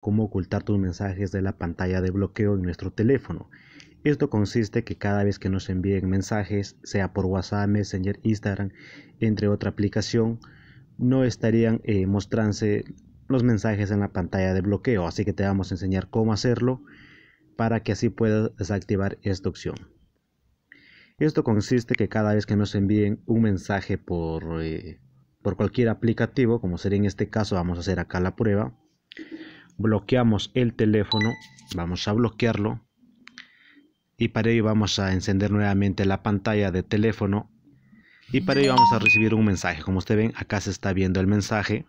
cómo ocultar tus mensajes de la pantalla de bloqueo en nuestro teléfono. Esto consiste que cada vez que nos envíen mensajes, sea por WhatsApp, Messenger, Instagram, entre otra aplicación, no estarían eh, mostrándose los mensajes en la pantalla de bloqueo. Así que te vamos a enseñar cómo hacerlo para que así puedas desactivar esta opción. Esto consiste que cada vez que nos envíen un mensaje por, eh, por cualquier aplicativo, como sería en este caso, vamos a hacer acá la prueba bloqueamos el teléfono, vamos a bloquearlo y para ello vamos a encender nuevamente la pantalla de teléfono y para ello vamos a recibir un mensaje. Como ustedes ven, acá se está viendo el mensaje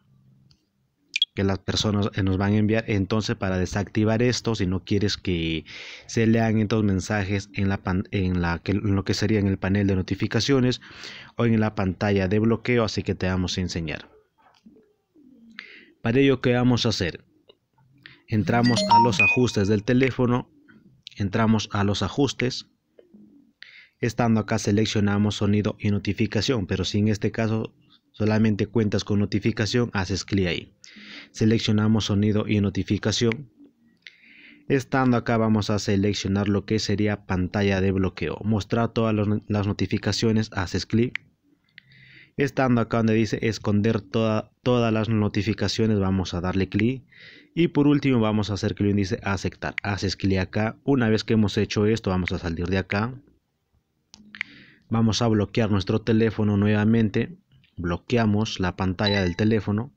que las personas eh, nos van a enviar. Entonces, para desactivar esto, si no quieres que se lean estos mensajes en, la en, la, lo que sería en el panel de notificaciones o en la pantalla de bloqueo, así que te vamos a enseñar. Para ello, ¿qué vamos a hacer? entramos a los ajustes del teléfono, entramos a los ajustes, estando acá seleccionamos sonido y notificación, pero si en este caso solamente cuentas con notificación, haces clic ahí. Seleccionamos sonido y notificación. Estando acá vamos a seleccionar lo que sería pantalla de bloqueo. Mostrar todas las notificaciones, haces clic Estando acá donde dice esconder todas las notificaciones, vamos a darle clic. Y por último vamos a hacer clic en dice aceptar. Haces clic acá. Una vez que hemos hecho esto, vamos a salir de acá. Vamos a bloquear nuestro teléfono nuevamente. Bloqueamos la pantalla del teléfono.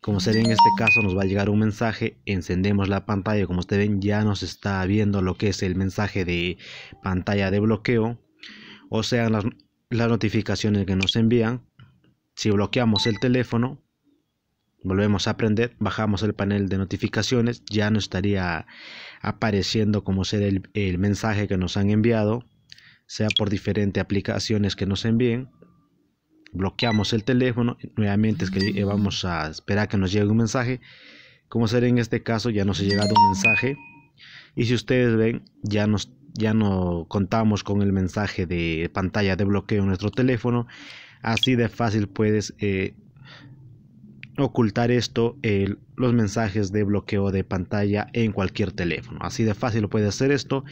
Como sería en este caso nos va a llegar un mensaje, encendemos la pantalla, como ustedes ven ya nos está viendo lo que es el mensaje de pantalla de bloqueo. O sea, las, las notificaciones que nos envían. Si bloqueamos el teléfono, volvemos a aprender bajamos el panel de notificaciones, ya no estaría apareciendo como ser el, el mensaje que nos han enviado, sea por diferentes aplicaciones que nos envíen. Bloqueamos el teléfono, nuevamente es que ah. vamos a esperar que nos llegue un mensaje. Como ser en este caso, ya nos ha llegado un mensaje. Y si ustedes ven, ya, nos, ya no contamos con el mensaje de pantalla de bloqueo en nuestro teléfono. Así de fácil puedes eh, ocultar esto, los mensajes de bloqueo de pantalla en cualquier teléfono. Así de fácil puedes hacer esto.